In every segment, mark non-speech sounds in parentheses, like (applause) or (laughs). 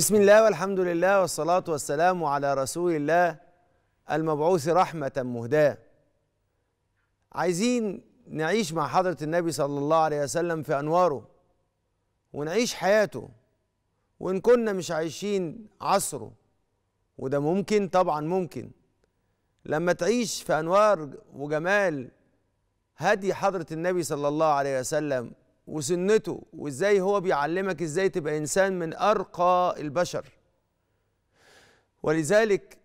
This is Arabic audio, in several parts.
بسم الله والحمد لله والصلاة والسلام على رسول الله المبعوث رحمة مهداة عايزين نعيش مع حضرة النبي صلى الله عليه وسلم في أنواره ونعيش حياته وإن كنا مش عايشين عصره وده ممكن طبعا ممكن لما تعيش في أنوار وجمال هدي حضرة النبي صلى الله عليه وسلم وسنته وازاي هو بيعلمك ازاي تبقى انسان من ارقى البشر ولذلك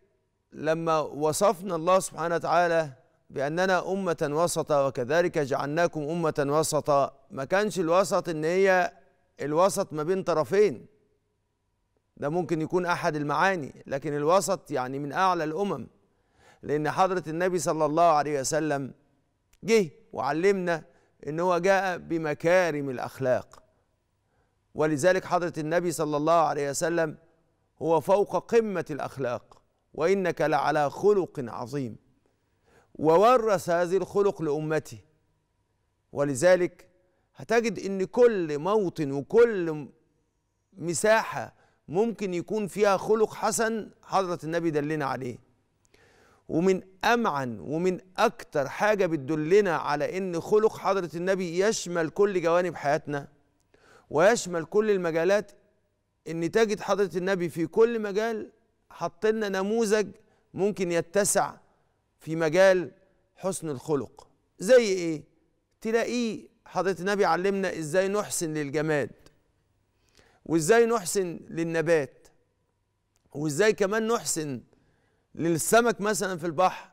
لما وصفنا الله سبحانه وتعالى باننا امه وسطا وكذلك جعلناكم امه وسطا ما كانش الوسط ان هي الوسط ما بين طرفين ده ممكن يكون احد المعاني لكن الوسط يعني من اعلى الامم لان حضره النبي صلى الله عليه وسلم جه وعلمنا ان هو جاء بمكارم الاخلاق ولذلك حضره النبي صلى الله عليه وسلم هو فوق قمه الاخلاق وانك لعلى خلق عظيم وورث هذه الخلق لامته ولذلك هتجد ان كل موطن وكل مساحه ممكن يكون فيها خلق حسن حضره النبي دلنا عليه ومن امعن ومن اكتر حاجه بتدلنا على ان خلق حضره النبي يشمل كل جوانب حياتنا ويشمل كل المجالات ان تجد حضره النبي في كل مجال حطينا نموذج ممكن يتسع في مجال حسن الخلق زي ايه تلاقيه حضره النبي علمنا ازاي نحسن للجماد وازاي نحسن للنبات وازاي كمان نحسن للسمك مثلا في البحر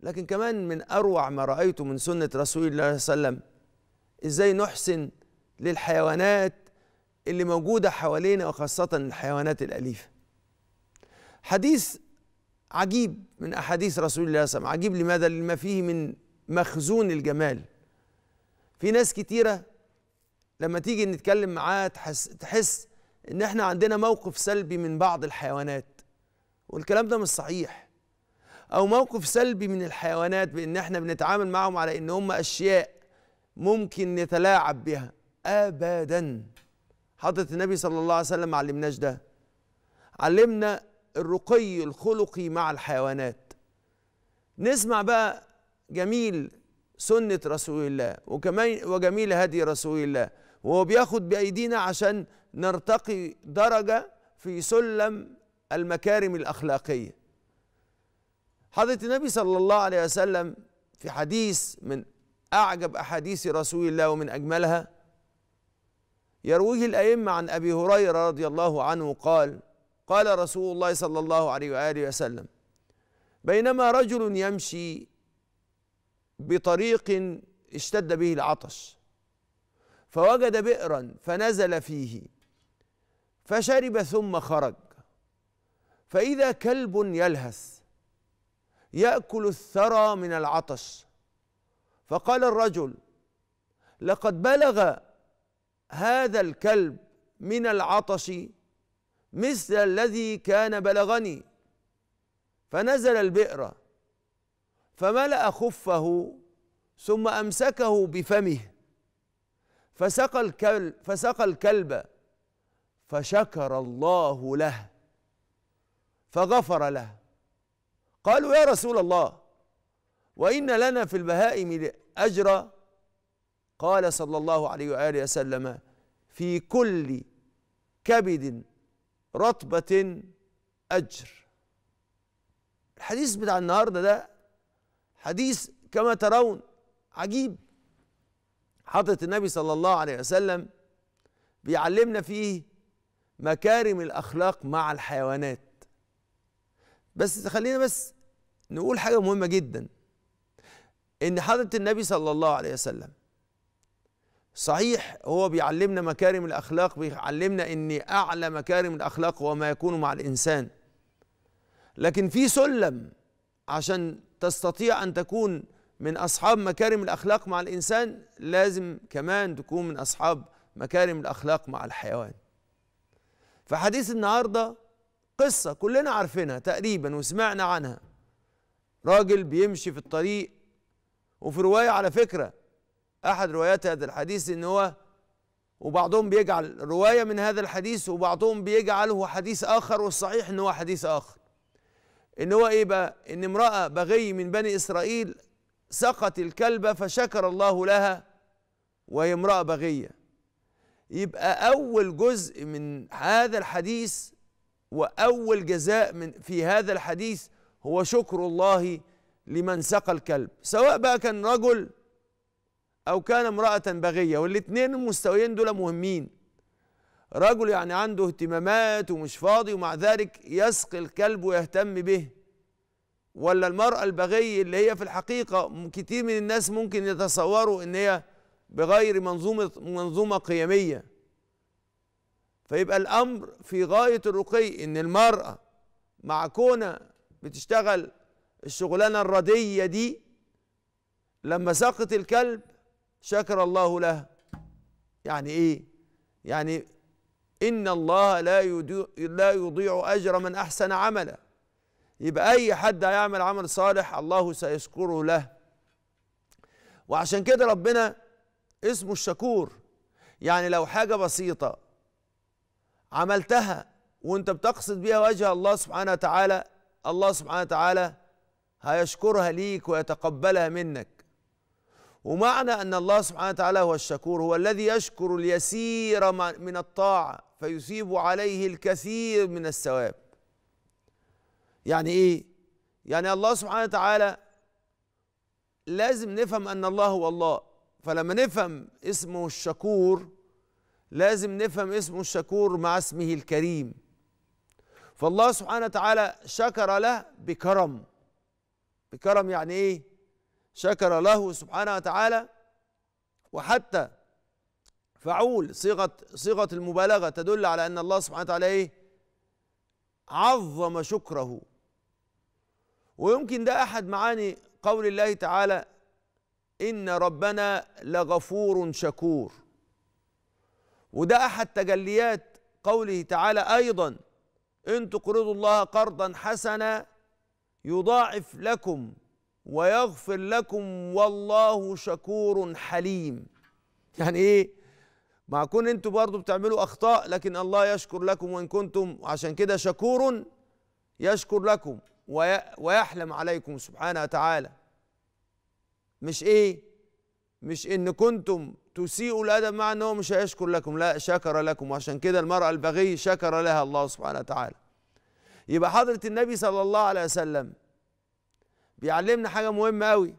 لكن كمان من أروع ما رأيته من سنة رسول الله صلى الله عليه وسلم إزاي نحسن للحيوانات اللي موجودة حوالينا وخاصة الحيوانات الأليفة حديث عجيب من أحاديث رسول الله صلى الله عليه وسلم عجيب لماذا لما فيه من مخزون الجمال في ناس كتيرة لما تيجي نتكلم معاها تحس, تحس إن إحنا عندنا موقف سلبي من بعض الحيوانات والكلام ده مش صحيح او موقف سلبي من الحيوانات بان احنا بنتعامل معهم على ان هم اشياء ممكن نتلاعب بها ابدا حضره النبي صلى الله عليه وسلم ما علمناش ده علمنا الرقي الخلقي مع الحيوانات نسمع بقى جميل سنه رسول الله وكمان وجميل هدي رسول الله وهو بياخد بايدينا عشان نرتقي درجه في سلم المكارم الاخلاقيه حضره النبي صلى الله عليه وسلم في حديث من اعجب احاديث رسول الله ومن اجملها يرويه الائمه عن ابي هريره رضي الله عنه قال قال رسول الله صلى الله عليه واله وسلم بينما رجل يمشي بطريق اشتد به العطش فوجد بئرا فنزل فيه فشرب ثم خرج فإذا كلب يلهث يأكل الثرى من العطش فقال الرجل لقد بلغ هذا الكلب من العطش مثل الذي كان بلغني فنزل البئر فملأ خفه ثم أمسكه بفمه فسقى الكلب فسقى الكلب فشكر الله له فغفر لها قالوا يا رسول الله وإن لنا في البهائم أجرا قال صلى الله عليه وآله وسلم في كل كبد رطبة أجر الحديث بتاع النهارده ده حديث كما ترون عجيب حضرة النبي صلى الله عليه وسلم بيعلمنا فيه مكارم الأخلاق مع الحيوانات بس خلينا بس نقول حاجه مهمه جدا ان حضره النبي صلى الله عليه وسلم صحيح هو بيعلمنا مكارم الاخلاق بيعلمنا ان اعلى مكارم الاخلاق هو ما يكون مع الانسان لكن في سلم عشان تستطيع ان تكون من اصحاب مكارم الاخلاق مع الانسان لازم كمان تكون من اصحاب مكارم الاخلاق مع الحيوان فحديث النهارده قصة كلنا عارفينها تقريبا وسمعنا عنها راجل بيمشي في الطريق وفي رواية على فكرة أحد روايات هذا الحديث إن هو وبعضهم بيجعل رواية من هذا الحديث وبعضهم بيجعله حديث آخر والصحيح إن هو حديث آخر إن هو إيه بقى؟ إن امرأة بغي من بني إسرائيل سقت الكلبة فشكر الله لها وهي امرأة بغية يبقى أول جزء من هذا الحديث واول جزاء من في هذا الحديث هو شكر الله لمن سقى الكلب سواء بقى كان رجل او كان امراه بغيه والاثنين المستويين دول مهمين رجل يعني عنده اهتمامات ومش فاضي ومع ذلك يسقي الكلب ويهتم به ولا المرأة البغي اللي هي في الحقيقة كتير من الناس ممكن يتصوروا ان هي بغير منظومة منظومة قيمية فيبقى الامر في غايه الرقي ان المراه مع كونها بتشتغل الشغلانه الرديه دي لما سقط الكلب شكر الله له يعني ايه يعني ان الله لا يضيع لا يضيع اجر من احسن عملا يبقى اي حد هيعمل عمل صالح الله سيشكره له وعشان كده ربنا اسمه الشكور يعني لو حاجه بسيطه عملتها وانت بتقصد بيها وجه الله سبحانه وتعالى الله سبحانه وتعالى هيشكرها ليك ويتقبلها منك ومعنى ان الله سبحانه وتعالى هو الشكور هو الذي يشكر اليسير من الطاعه فيثيب عليه الكثير من الثواب يعني ايه يعني الله سبحانه وتعالى لازم نفهم ان الله هو الله فلما نفهم اسمه الشكور لازم نفهم اسمه الشكور مع اسمه الكريم فالله سبحانه وتعالى شكر له بكرم بكرم يعني ايه شكر له سبحانه وتعالى وحتى فعول صيغه صيغه المبالغه تدل على ان الله سبحانه وتعالى ايه عظم شكره ويمكن ده احد معاني قول الله تعالى ان ربنا لغفور شكور وده احد تجليات قوله تعالى ايضا ان تقرضوا الله قرضا حسنا يضاعف لكم ويغفر لكم والله شكور حليم يعني ايه مع كون انتوا برضو بتعملوا اخطاء لكن الله يشكر لكم وان كنتم عشان كده شكور يشكر لكم ويحلم عليكم سبحانه وتعالى مش ايه مش ان كنتم تسيئوا الادب مع ان هو مش هيشكر لكم لا شكر لكم وعشان كده المراه البغي شكر لها الله سبحانه وتعالى يبقى حضره النبي صلى الله عليه وسلم بيعلمنا حاجه مهمه قوي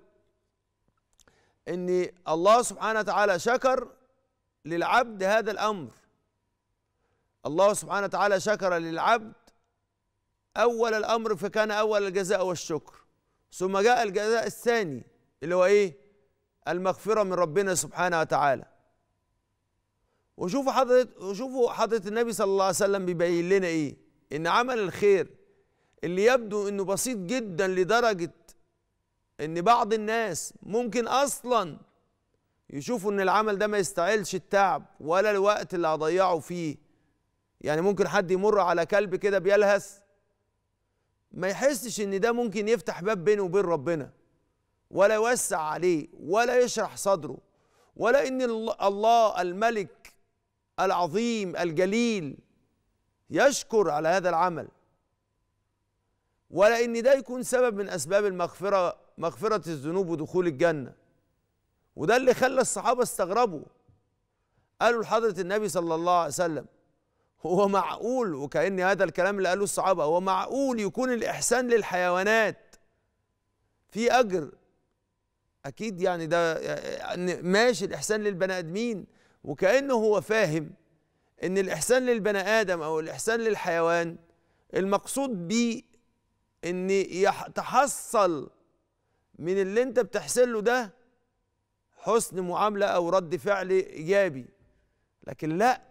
ان الله سبحانه وتعالى شكر للعبد هذا الامر الله سبحانه وتعالى شكر للعبد اول الامر فكان اول الجزاء والشكر ثم جاء الجزاء الثاني اللي هو ايه المغفرة من ربنا سبحانه وتعالى وشوفوا حضرة وشوفوا حضرة النبي صلى الله عليه وسلم بيبين لنا ايه ان عمل الخير اللي يبدو انه بسيط جدا لدرجة ان بعض الناس ممكن اصلا يشوفوا ان العمل ده ما يستاهلش التعب ولا الوقت اللي هضيعه فيه يعني ممكن حد يمر على كلب كده بيلهث ما يحسش ان ده ممكن يفتح باب بينه وبين ربنا ولا يوسع عليه ولا يشرح صدره ولا ان الله الملك العظيم الجليل يشكر على هذا العمل ولا ان ده يكون سبب من اسباب المغفره مغفره الذنوب ودخول الجنه وده اللي خلى الصحابه استغربوا قالوا لحضره النبي صلى الله عليه وسلم هو معقول وكأن هذا الكلام اللي قاله الصحابة هو معقول يكون الإحسان للحيوانات في أجر اكيد يعني ده يعني ماشي الاحسان للبني ادمين وكانه هو فاهم ان الاحسان للبني ادم او الاحسان للحيوان المقصود بيه ان يتحصل من اللي انت بتحسن له ده حسن معامله او رد فعل ايجابي لكن لا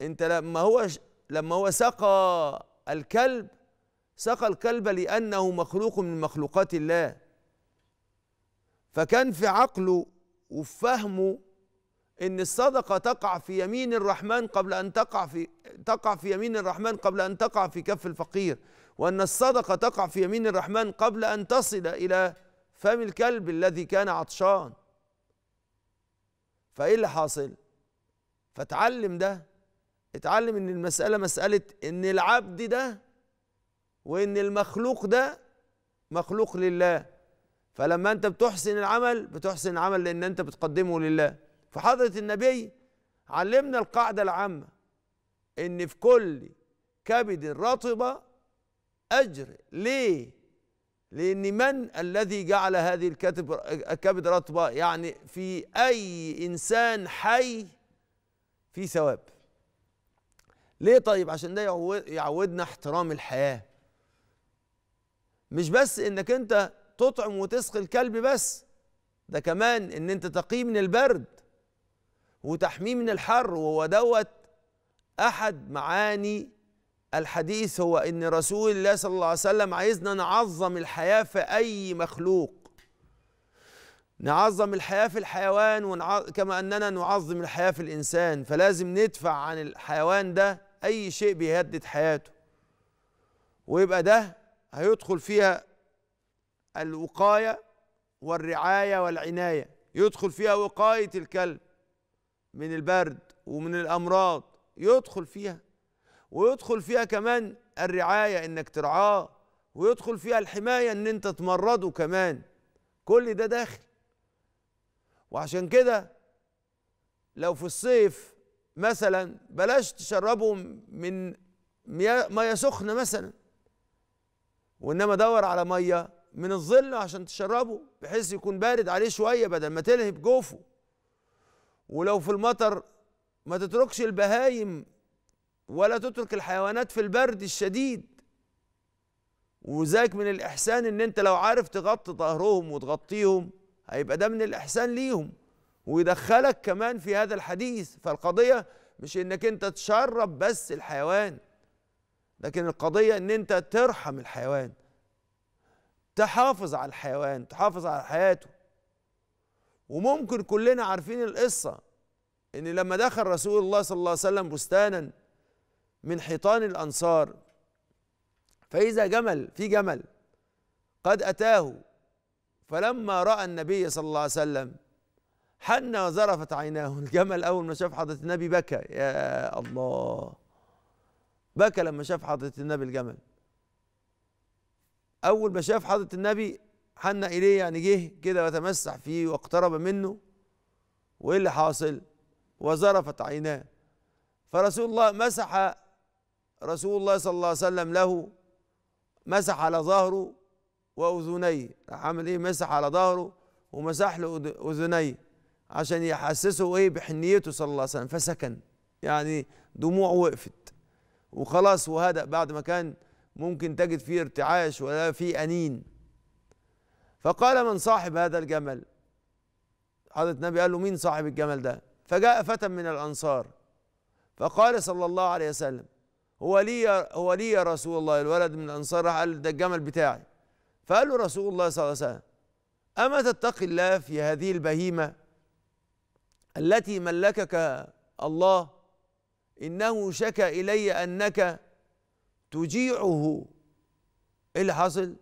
انت لما هو لما هو سقى الكلب سقى الكلب لانه مخلوق من مخلوقات الله فكان في عقله وفهمه ان الصدقه تقع في يمين الرحمن قبل ان تقع في تقع في يمين الرحمن قبل ان تقع في كف الفقير وان الصدقه تقع في يمين الرحمن قبل ان تصل الى فم الكلب الذي كان عطشان فايه اللي حاصل فتعلم ده اتعلم ان المساله مساله ان العبد ده وان المخلوق ده مخلوق لله فلما انت بتحسن العمل بتحسن العمل لان انت بتقدمه لله فحضره النبي علمنا القاعده العامه ان في كل كبد رطبه اجر ليه لان من الذي جعل هذه الكتب الكبد رطبه يعني في اي انسان حي في ثواب ليه طيب عشان ده يعودنا احترام الحياه مش بس انك انت تطعم وتسقي الكلب بس ده كمان ان انت تقيه من البرد وتحميه من الحر وهو دوت احد معاني الحديث هو ان رسول الله صلى الله عليه وسلم عايزنا نعظم الحياه في اي مخلوق نعظم الحياه في الحيوان ونع... كما اننا نعظم الحياه في الانسان فلازم ندفع عن الحيوان ده اي شيء بيهدد حياته ويبقى ده هيدخل فيها الوقاية والرعاية والعناية يدخل فيها وقاية الكلب من البرد ومن الأمراض يدخل فيها ويدخل فيها كمان الرعاية إنك ترعاه ويدخل فيها الحماية إن أنت تمرضه كمان كل ده داخل وعشان كده لو في الصيف مثلا بلاش تشربهم من مياه سخنة مثلا وإنما دور على ميه من الظل عشان تشربه بحيث يكون بارد عليه شويه بدل ما تلهب جوفه ولو في المطر ما تتركش البهايم ولا تترك الحيوانات في البرد الشديد وذاك من الاحسان ان انت لو عارف تغطي ظهرهم وتغطيهم هيبقى ده من الاحسان ليهم ويدخلك كمان في هذا الحديث فالقضيه مش انك انت تشرب بس الحيوان لكن القضيه ان انت ترحم الحيوان تحافظ على الحيوان تحافظ على حياته وممكن كلنا عارفين القصة إن لما دخل رسول الله صلى الله عليه وسلم بستانا من حيطان الأنصار فإذا جمل في جمل قد أتاه فلما رأى النبي صلى الله عليه وسلم حن وزرفت عيناه (laughs) الجمل أول ما شاف حضرة النبي بكى يا الله بكى لما شاف حضرة النبي الجمل اول ما شاف حضره النبي حن اليه يعني جه كده وتمسح فيه واقترب منه وايه اللي حاصل وزرفت عيناه فرسول الله مسح رسول الله صلى الله عليه وسلم له مسح على ظهره واذنيه عمل ايه مسح على ظهره ومسح له اذنيه عشان يحسسه ايه بحنيته صلى الله عليه وسلم فسكن يعني دموعه وقفت وخلاص وهدأ بعد ما كان ممكن تجد فيه ارتعاش ولا فيه أنين فقال من صاحب هذا الجمل حضرة النبي قال له مين صاحب الجمل ده فجاء فتى من الأنصار فقال صلى الله عليه وسلم هو لي هو لي يا رسول الله الولد من الأنصار راح قال ده الجمل بتاعي فقال له رسول الله صلى الله عليه وسلم أما تتقي الله في هذه البهيمة التي ملكك الله إنه شكى إلي أنك تجيعه ايه اللي حصل؟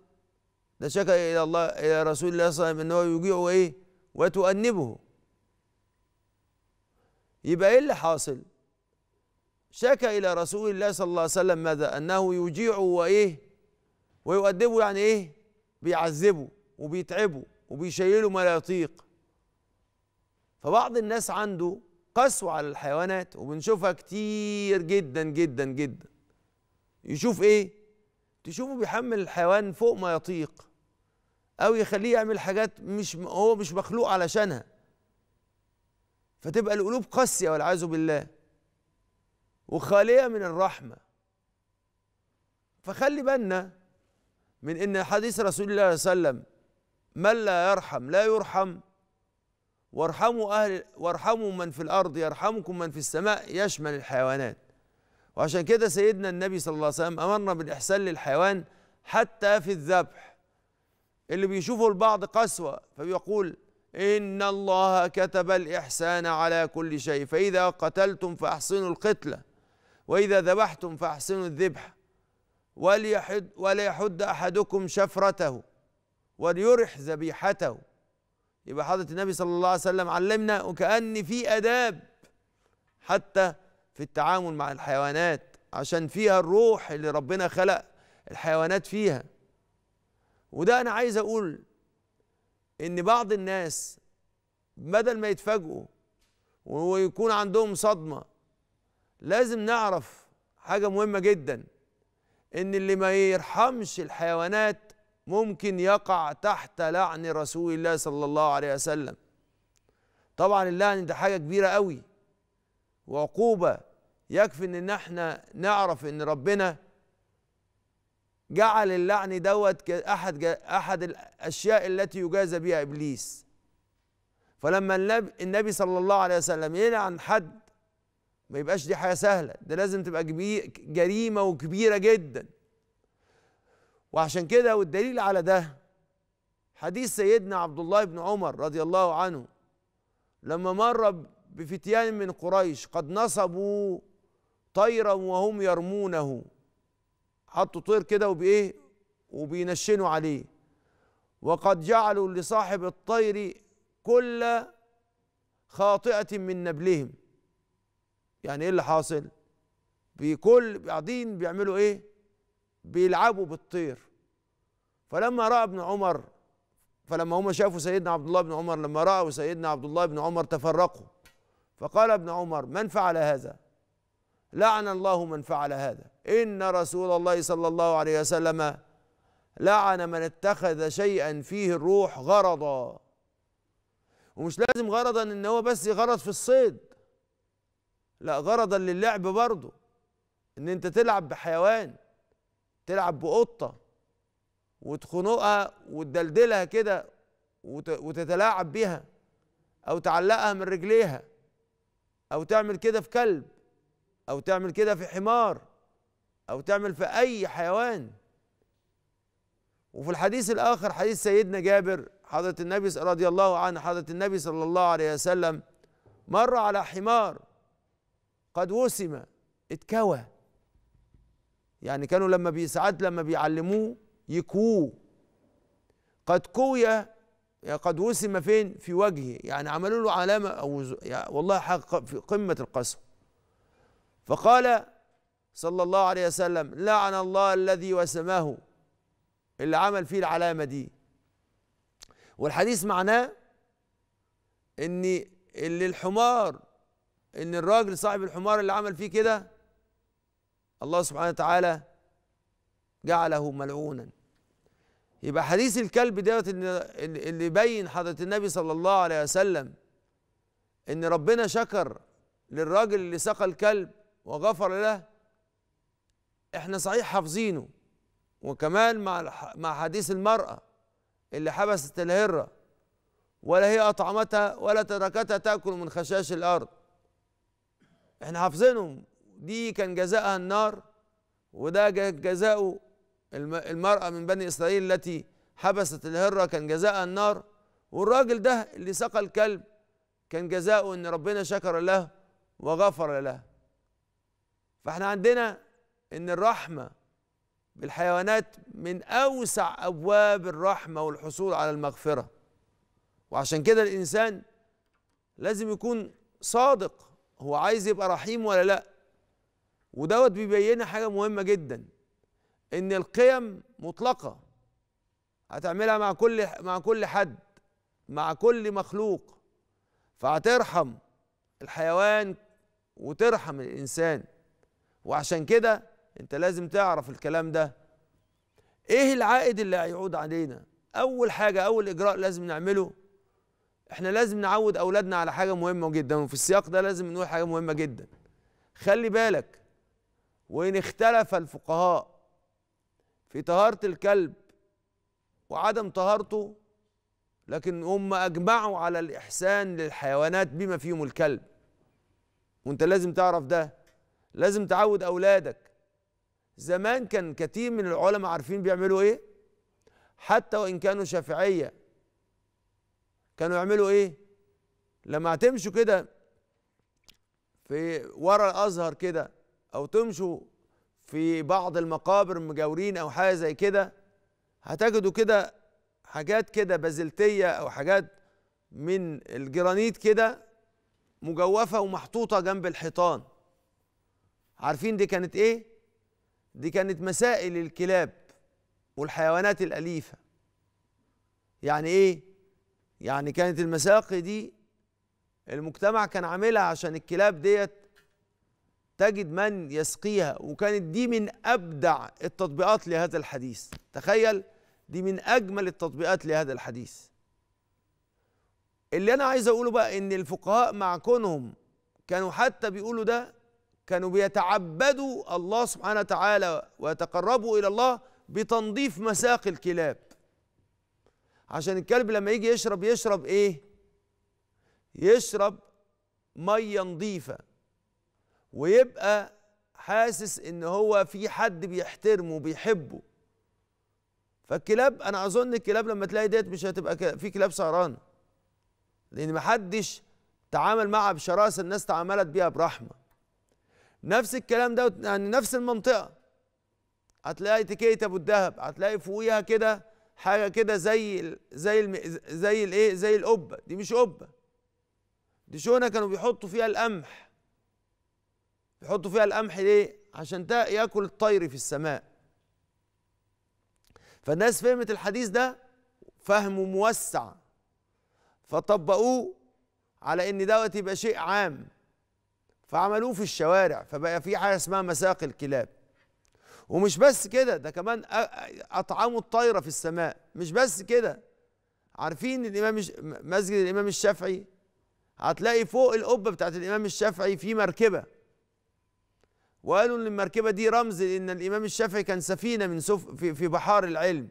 ده شكا الى الله الى رسول الله صلى الله عليه وسلم ان هو يجيعه ايه؟ وتؤنبه يبقى ايه اللي حاصل؟ شكا الى رسول الله صلى الله عليه وسلم ماذا؟ انه يجيعه وايه؟ ويؤدبه يعني ايه؟ بيعذبه وبيتعبه وبيشيله ما لا يطيق فبعض الناس عنده قسوة على الحيوانات وبنشوفها كتير جدا جدا جدا يشوف ايه تشوفه بيحمل الحيوان فوق ما يطيق او يخليه يعمل حاجات مش هو مش مخلوق علشانها فتبقى القلوب قاسيه والعياذ بالله وخاليه من الرحمه فخلي بالنا من ان حديث رسول الله صلى الله عليه وسلم من لا يرحم لا يرحم وارحموا اهل وارحموا من في الارض يرحمكم من في السماء يشمل الحيوانات وعشان كده سيدنا النبي صلى الله عليه وسلم أمرنا بالإحسان للحيوان حتى في الذبح اللي بيشوفه البعض قسوة فبيقول إن الله كتب الإحسان على كل شيء فإذا قتلتم فأحسنوا القتلة وإذا ذبحتم فأحسنوا الذبح وليحد, وليحد أحدكم شفرته وليرح ذبيحته يبقى حضرة النبي صلى الله عليه وسلم علمنا وكأن في أداب حتى في التعامل مع الحيوانات عشان فيها الروح اللي ربنا خلق الحيوانات فيها وده انا عايز اقول ان بعض الناس بدل ما يتفاجئوا ويكون عندهم صدمه لازم نعرف حاجه مهمه جدا ان اللي ما يرحمش الحيوانات ممكن يقع تحت لعن رسول الله صلى الله عليه وسلم طبعا اللعن ده حاجه كبيره قوي وعقوبه يكفي ان احنا نعرف ان ربنا جعل اللعن دوت احد احد الاشياء التي يجازى بها ابليس فلما النبي صلى الله عليه وسلم يلعن حد ما يبقاش دي حاجه سهله ده لازم تبقى جريمه وكبيره جدا وعشان كده والدليل على ده حديث سيدنا عبد الله بن عمر رضي الله عنه لما مر بفتيان من قريش قد نصبوا طيرا وهم يرمونه حطوا طير كده وبايه وبينشنوا عليه وقد جعلوا لصاحب الطير كل خاطئة من نبلهم يعني ايه اللي حاصل بكل قاعدين بيعملوا ايه بيلعبوا بالطير فلما راى ابن عمر فلما هم شافوا سيدنا عبد الله بن عمر لما راوا سيدنا عبد الله بن عمر تفرقوا فقال ابن عمر من فعل هذا لعن الله من فعل هذا إن رسول الله صلى الله عليه وسلم لعن من اتخذ شيئا فيه الروح غرضا ومش لازم غرضا ان هو بس غرض في الصيد لا غرضا للعب برضه ان انت تلعب بحيوان تلعب بقطه وتخنقها وتدلدلها كده وتتلاعب بيها او تعلقها من رجليها او تعمل كده في كلب او تعمل كده في حمار او تعمل في اي حيوان وفي الحديث الاخر حديث سيدنا جابر حضره النبي رضي الله عنه حضره النبي صلى الله عليه وسلم مر على حمار قد وسم اتكوى يعني كانوا لما بيسعد لما بيعلموه يكووه قد كوي يعني قد وسم فين في وجهه يعني عملوا له علامه او يعني والله حق في قمه القسوه فقال صلى الله عليه وسلم لعن الله الذي وسماه اللي عمل فيه العلامة دي والحديث معناه ان اللي الحمار ان الراجل صاحب الحمار اللي عمل فيه كده الله سبحانه وتعالى جعله ملعونا يبقى حديث الكلب دوت اللي يبين حضره النبي صلى الله عليه وسلم ان ربنا شكر للراجل اللي سقى الكلب وغفر له احنا صحيح حافظينه وكمان مع مع حديث المرأة اللي حبست الهرة ولا هي أطعمتها ولا تركتها تأكل من خشاش الأرض احنا حافظينهم دي كان جزاءها النار وده جزاء المرأة من بني إسرائيل التي حبست الهرة كان جزاءها النار والراجل ده اللي سقى الكلب كان جزاءه ان ربنا شكر له وغفر له فاحنا عندنا ان الرحمه بالحيوانات من اوسع ابواب الرحمه والحصول على المغفره وعشان كده الانسان لازم يكون صادق هو عايز يبقى رحيم ولا لا ودوت بيبين حاجه مهمه جدا ان القيم مطلقه هتعملها مع كل مع كل حد مع كل مخلوق فهترحم الحيوان وترحم الانسان وعشان كده انت لازم تعرف الكلام ده ايه العائد اللي هيعود علينا اول حاجه اول اجراء لازم نعمله احنا لازم نعود اولادنا على حاجه مهمه جدا وفي السياق ده لازم نقول حاجه مهمه جدا خلي بالك وان اختلف الفقهاء في طهاره الكلب وعدم طهارته لكن هم اجمعوا على الاحسان للحيوانات بما فيهم الكلب وانت لازم تعرف ده لازم تعود اولادك زمان كان كتير من العلماء عارفين بيعملوا ايه حتى وان كانوا شافعيه كانوا يعملوا ايه لما هتمشوا كده في ورا الازهر كده او تمشوا في بعض المقابر مجاورين او حاجه زي كده هتجدوا كده حاجات كده بازلتيه او حاجات من الجرانيت كده مجوفه ومحطوطه جنب الحيطان عارفين دي كانت ايه دي كانت مسائل الكلاب والحيوانات الأليفة يعني ايه يعني كانت المساقي دي المجتمع كان عاملها عشان الكلاب ديت تجد من يسقيها وكانت دي من أبدع التطبيقات لهذا الحديث تخيل دي من أجمل التطبيقات لهذا الحديث اللي أنا عايز أقوله بقى إن الفقهاء مع كونهم كانوا حتى بيقولوا ده كانوا بيتعبدوا الله سبحانه وتعالى ويتقربوا إلى الله بتنظيف مساق الكلاب عشان الكلب لما يجي يشرب يشرب إيه؟ يشرب مية نظيفة ويبقى حاسس إن هو في حد بيحترمه بيحبه فالكلاب أنا أظن الكلاب لما تلاقي ديت مش هتبقى في كلاب سهرانة لأن محدش تعامل معها بشراسة الناس تعاملت بيها برحمة نفس الكلام ده يعني نفس المنطقه هتلاقي تيكيت ابو الذهب هتلاقي فوقيها كده حاجه كده زي زي زي الايه زي القبه دي مش قبه دي شونه كانوا بيحطوا فيها القمح بيحطوا فيها القمح ليه عشان ياكل الطير في السماء فالناس فهمت الحديث ده فهم موسع فطبقوه على ان دوت يبقى شيء عام فعملوه في الشوارع فبقى في حاجه اسمها مساق الكلاب ومش بس كده ده كمان اطعموا الطايره في السماء مش بس كده عارفين الامام مسجد الامام الشافعي هتلاقي فوق القبه بتاعت الامام الشافعي في مركبه وقالوا ان المركبه دي رمز ان الامام الشافعي كان سفينه من سف في, في بحار العلم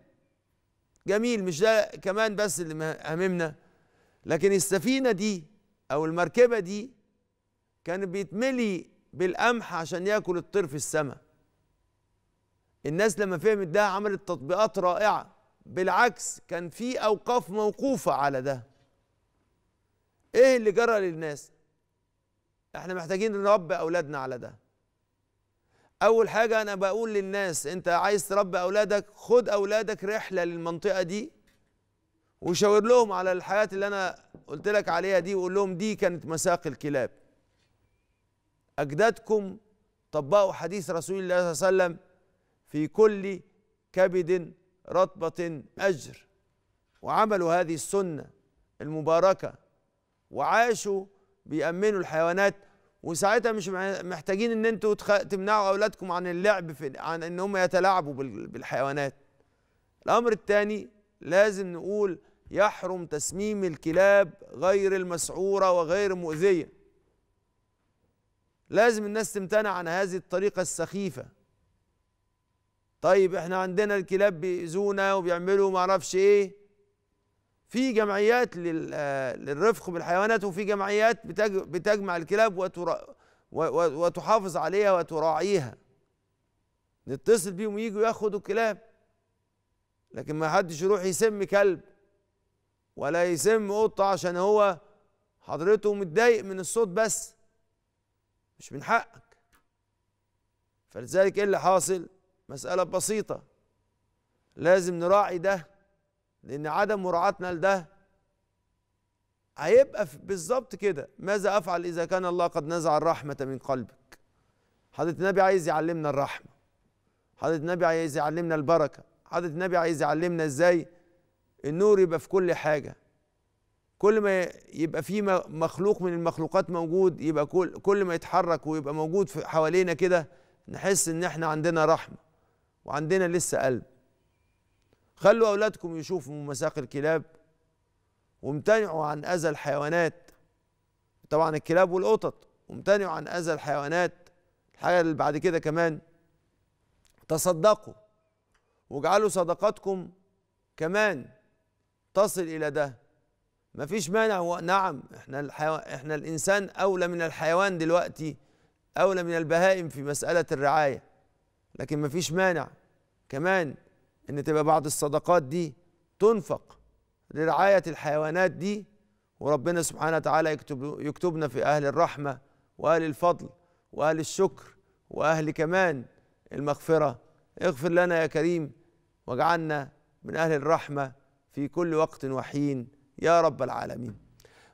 جميل مش ده كمان بس اللي هممنا لكن السفينه دي او المركبه دي كان بيتملي بالقمح عشان ياكل الطير في السماء الناس لما فهمت ده عملت تطبيقات رائعه بالعكس كان في اوقاف موقوفه على ده ايه اللي جرى للناس احنا محتاجين نربي اولادنا على ده اول حاجه انا بقول للناس انت عايز تربي اولادك خد اولادك رحله للمنطقه دي وشاور لهم على الحاجات اللي انا قلت لك عليها دي وقول لهم دي كانت مساق الكلاب أجدادكم طبقوا حديث رسول الله صلى الله عليه وسلم في كل كبد رطبة أجر وعملوا هذه السنة المباركة وعاشوا بيأمنوا الحيوانات وساعتها مش محتاجين ان انتوا تمنعوا اولادكم عن اللعب في عن ان هم يتلاعبوا بالحيوانات الامر الثاني لازم نقول يحرم تسميم الكلاب غير المسعوره وغير مؤذيه لازم الناس تمتنع عن هذه الطريقة السخيفة طيب احنا عندنا الكلاب بيأذونا وبيعملوا ما اعرفش ايه في جمعيات آه، للرفق بالحيوانات وفي جمعيات بتجمع الكلاب وتحافظ عليها وتراعيها نتصل بيهم ييجوا ياخدوا الكلاب لكن ما حدش يروح يسم كلب ولا يسم قطة عشان هو حضرته متضايق من الصوت بس مش من حقك فلذلك ايه اللي حاصل مسألة بسيطة لازم نراعي ده لأن عدم مراعاتنا لده هيبقى بالظبط كده ماذا أفعل إذا كان الله قد نزع الرحمة من قلبك حضرة النبي عايز يعلمنا الرحمة حضرة النبي عايز يعلمنا البركة حضرة النبي عايز يعلمنا إزاي النور يبقى في كل حاجة كل ما يبقى في مخلوق من المخلوقات موجود يبقى كل كل ما يتحرك ويبقى موجود حوالينا كده نحس ان احنا عندنا رحمه وعندنا لسه قلب خلوا اولادكم يشوفوا مساق الكلاب وامتنعوا عن اذى الحيوانات طبعا الكلاب والقطط وامتنعوا عن اذى الحيوانات الحاجه اللي بعد كده كمان تصدقوا واجعلوا صدقاتكم كمان تصل الى ده ما فيش مانع هو نعم احنا الحيو... احنا الانسان اولى من الحيوان دلوقتي اولى من البهائم في مساله الرعايه لكن ما فيش مانع كمان ان تبقى بعض الصدقات دي تنفق لرعايه الحيوانات دي وربنا سبحانه وتعالى يكتب يكتبنا في اهل الرحمه واهل الفضل واهل الشكر واهل كمان المغفره اغفر لنا يا كريم واجعلنا من اهل الرحمه في كل وقت وحين يا رب العالمين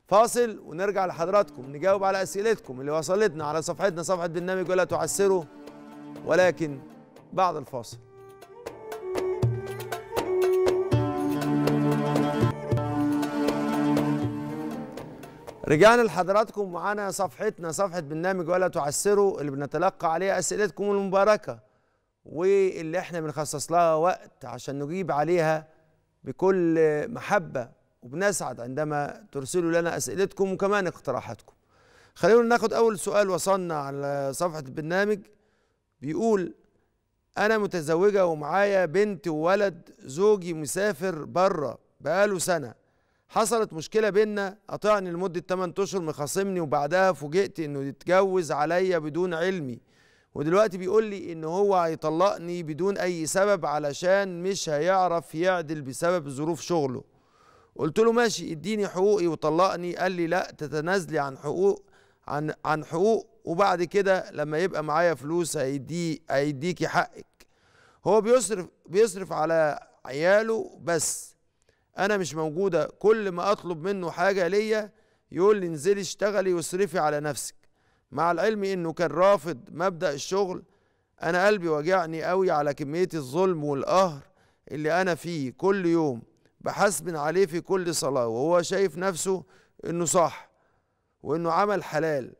فاصل ونرجع لحضراتكم نجاوب على اسئلتكم اللي وصلتنا على صفحتنا صفحه برنامج ولا تعسروا ولكن بعد الفاصل رجعنا لحضراتكم معانا صفحتنا صفحة برنامج ولا تعسروا اللي بنتلقى عليها أسئلتكم المباركة واللي احنا بنخصص لها وقت عشان نجيب عليها بكل محبة وبنسعد عندما ترسلوا لنا أسئلتكم وكمان اقتراحاتكم خلينا ناخد أول سؤال وصلنا على صفحة البرنامج بيقول أنا متزوجة ومعايا بنت وولد زوجي مسافر بره بقاله سنة حصلت مشكلة بينا قطعني لمدة 8 أشهر مخاصمني وبعدها فوجئت إنه يتجوز عليا بدون علمي ودلوقتي بيقول لي إن هو هيطلقني بدون أي سبب علشان مش هيعرف يعدل بسبب ظروف شغله قلت له ماشي اديني حقوقي وطلقني قال لي لا تتنازلي عن حقوق عن عن حقوق وبعد كده لما يبقى معايا فلوس هيدي هيديكي حقك هو بيصرف بيصرف على عياله بس انا مش موجوده كل ما اطلب منه حاجه ليا يقول لي انزلي اشتغلي واصرفي على نفسك مع العلم انه كان رافض مبدا الشغل انا قلبي وجعني قوي على كميه الظلم والقهر اللي انا فيه كل يوم بحسب عليه في كل صلاة وهو شايف نفسه انه صح وانه عمل حلال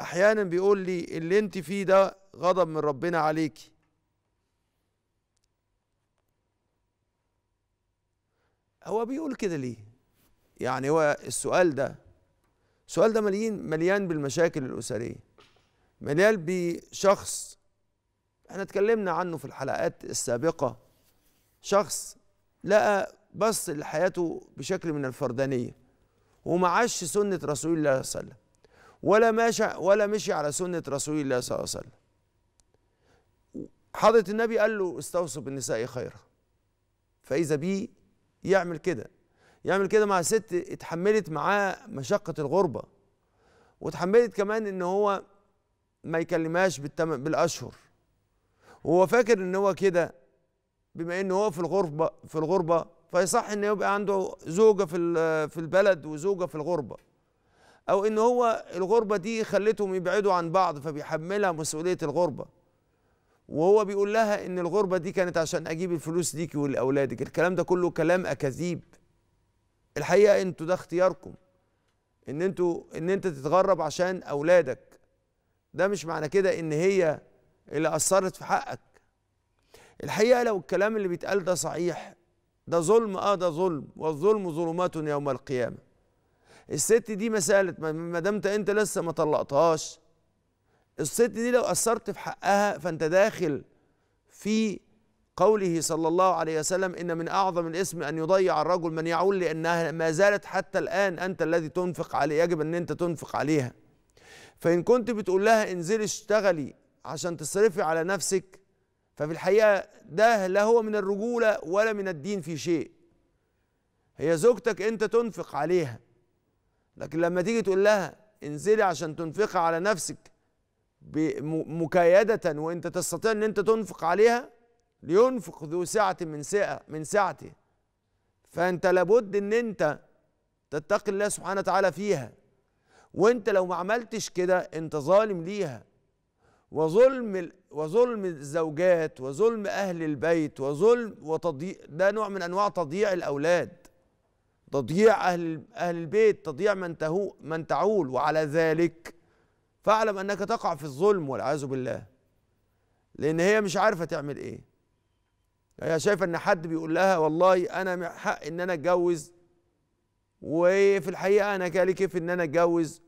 احيانا بيقول لي اللي انت فيه ده غضب من ربنا عليكي هو بيقول كده ليه يعني هو السؤال ده السؤال ده مليان مليان بالمشاكل الاسريه مليان بشخص احنا اتكلمنا عنه في الحلقات السابقه شخص لقى بص لحياته بشكل من الفردانيه وما عاش سنه رسول الله صلى الله عليه وسلم ولا ماشى ولا مشي على سنه رسول الله صلى الله عليه وسلم حضره النبي قال له استوصوا بالنساء خيرا فاذا بيه يعمل كده يعمل كده مع ست اتحملت معاه مشقه الغربه واتحملت كمان ان هو ما يكلمهاش بالاشهر وهو فاكر ان هو كده بما ان هو في الغربه في الغربه فيصح ان يبقى عنده زوجه في في البلد وزوجه في الغربه او ان هو الغربه دي خلتهم يبعدوا عن بعض فبيحملها مسؤوليه الغربه وهو بيقول لها ان الغربه دي كانت عشان اجيب الفلوس ليكي ولاولادك الكلام ده كله كلام اكاذيب الحقيقه انتوا ده اختياركم ان انتوا ان انت تتغرب عشان اولادك ده مش معنى كده ان هي اللي اثرت في حقك الحقيقه لو الكلام اللي بيتقال ده صحيح ده ظلم اه ده ظلم والظلم ظلمات يوم القيامه الست دي مساله ما دام انت لسه ما طلقتهاش الست دي لو اثرت في حقها فانت داخل في قوله صلى الله عليه وسلم ان من اعظم الاسم ان يضيع الرجل من يعول لانها ما زالت حتى الان انت الذي تنفق عليه يجب ان انت تنفق عليها فان كنت بتقول لها انزلي اشتغلي عشان تصرفي على نفسك ففي الحقيقة ده لا هو من الرجولة ولا من الدين في شيء هي زوجتك أنت تنفق عليها لكن لما تيجي تقول لها انزلي عشان تنفق على نفسك مكايدة وأنت تستطيع أن أنت تنفق عليها لينفق ذو سعة من سعة من سعته فأنت لابد أن أنت تتقي الله سبحانه وتعالى فيها وأنت لو ما عملتش كده أنت ظالم ليها وظلم وظلم الزوجات وظلم اهل البيت وظلم وتضييع ده نوع من انواع تضييع الاولاد تضييع اهل اهل البيت تضييع من تهو من تعول وعلى ذلك فاعلم انك تقع في الظلم والعياذ بالله لان هي مش عارفه تعمل ايه هي شايفه ان حد بيقول لها والله انا حق ان انا اتجوز وفي الحقيقه انا كالي كيف ان انا اتجوز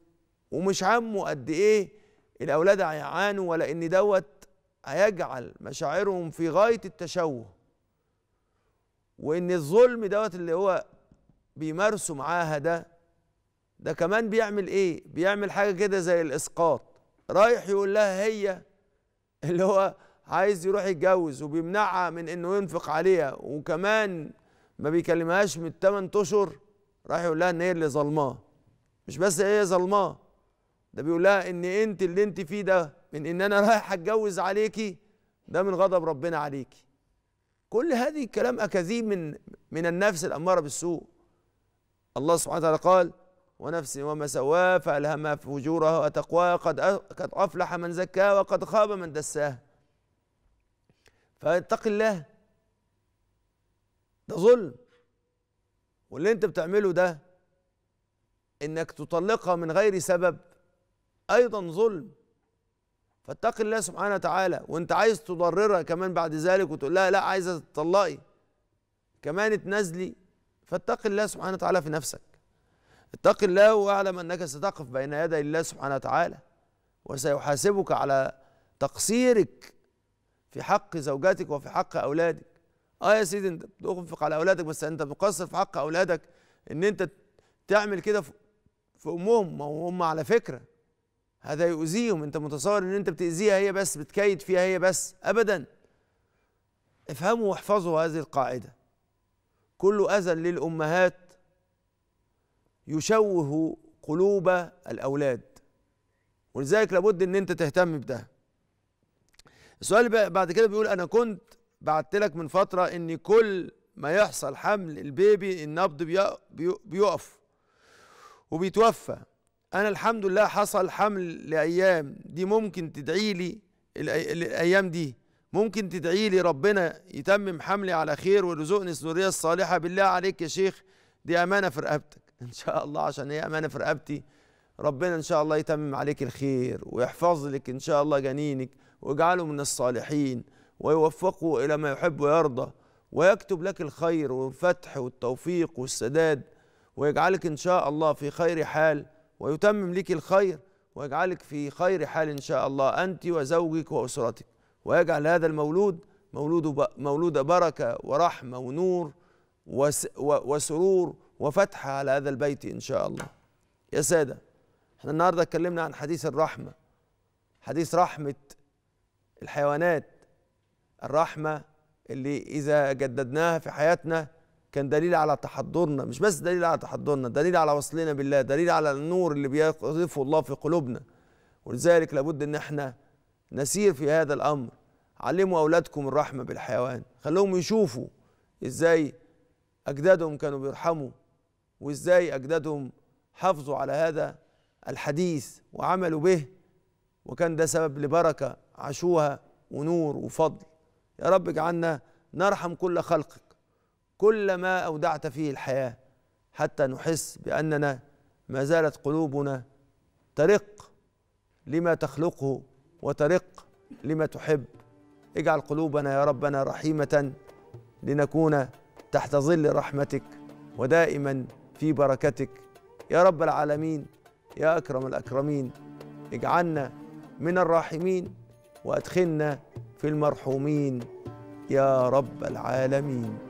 ومش عمه قد ايه الأولاد هيعانوا ولأن دوت هيجعل مشاعرهم في غاية التشوه وإن الظلم دوت اللي هو بيمارسه معاها ده ده كمان بيعمل إيه؟ بيعمل حاجة كده زي الإسقاط رايح يقول لها هي اللي هو عايز يروح يتجوز وبيمنعها من إنه ينفق عليها وكمان ما بيكلمهاش من 8 أشهر رايح يقول لها إن هي اللي ظلماه مش بس هي ظلماه ده بيقول لها ان انت اللي انت فيه ده من ان انا (laughs) رايح اتجوز عليكي ده من غضب ربنا عليكي كل هذه كلام اكاذيب من من النفس الاماره بالسوء الله سبحانه وتعالى قال ونفس وما سواها فالهمها فجورها وتقواها قد قد افلح من زكاها وقد خاب من دساها فاتق الله ده ظلم واللي انت بتعمله ده انك تطلقها من غير سبب ايضا ظلم فاتق الله سبحانه وتعالى وانت عايز تضررها كمان بعد ذلك وتقول لها لا عايزه تطلقي كمان تنزلي فاتق الله سبحانه وتعالى في نفسك اتق الله واعلم انك ستقف بين يدي الله سبحانه وتعالى وسيحاسبك على تقصيرك في حق زوجتك وفي حق اولادك اه يا سيدي انت بتنفق على اولادك بس انت مقصر في حق اولادك ان انت تعمل كده في امهم ما هم على فكره هذا يؤذيهم انت متصور ان انت بتأذيها هي بس بتكيد فيها هي بس ابدا افهموا واحفظوا هذه القاعدة كل أذى للأمهات يشوه قلوب الأولاد ولذلك لابد ان انت تهتم بده السؤال بعد كده بيقول انا كنت بعت لك من فترة ان كل ما يحصل حمل البيبي النبض بيقف وبيتوفى انا الحمد لله حصل حمل لايام دي ممكن تدعي لي الايام دي ممكن تدعي لي ربنا يتمم حملي على خير ويرزقني الذريه الصالحه بالله عليك يا شيخ دي امانه في رقبتك (laughs) ان شاء الله عشان هي امانه في رقبتي ربنا ان شاء الله يتمم عليك الخير ويحفظ لك ان شاء الله جنينك واجعله من الصالحين ويوفقه الى ما يحب ويرضى ويكتب لك الخير والفتح والتوفيق والسداد ويجعلك ان شاء الله في خير حال ويتمم لك الخير ويجعلك في خير حال إن شاء الله أنت وزوجك وأسرتك ويجعل هذا المولود مولود, مولود بركة ورحمة ونور وسرور وفتح على هذا البيت إن شاء الله يا سادة احنا النهاردة اتكلمنا عن حديث الرحمة حديث رحمة الحيوانات الرحمة اللي إذا جددناها في حياتنا كان دليل على تحضرنا مش بس دليل على تحضرنا دليل على وصلنا بالله دليل على النور اللي بيقذفه الله في قلوبنا ولذلك لابد ان احنا نسير في هذا الامر علموا اولادكم الرحمه بالحيوان خلوهم يشوفوا ازاي اجدادهم كانوا بيرحموا وازاي اجدادهم حافظوا على هذا الحديث وعملوا به وكان ده سبب لبركه عاشوها ونور وفضل يا رب اجعلنا نرحم كل خلقك كل ما أودعت فيه الحياة حتى نحس بأننا ما زالت قلوبنا ترق لما تخلقه وترق لما تحب اجعل قلوبنا يا ربنا رحيمة لنكون تحت ظل رحمتك ودائما في بركتك يا رب العالمين يا أكرم الأكرمين اجعلنا من الراحمين وأدخلنا في المرحومين يا رب العالمين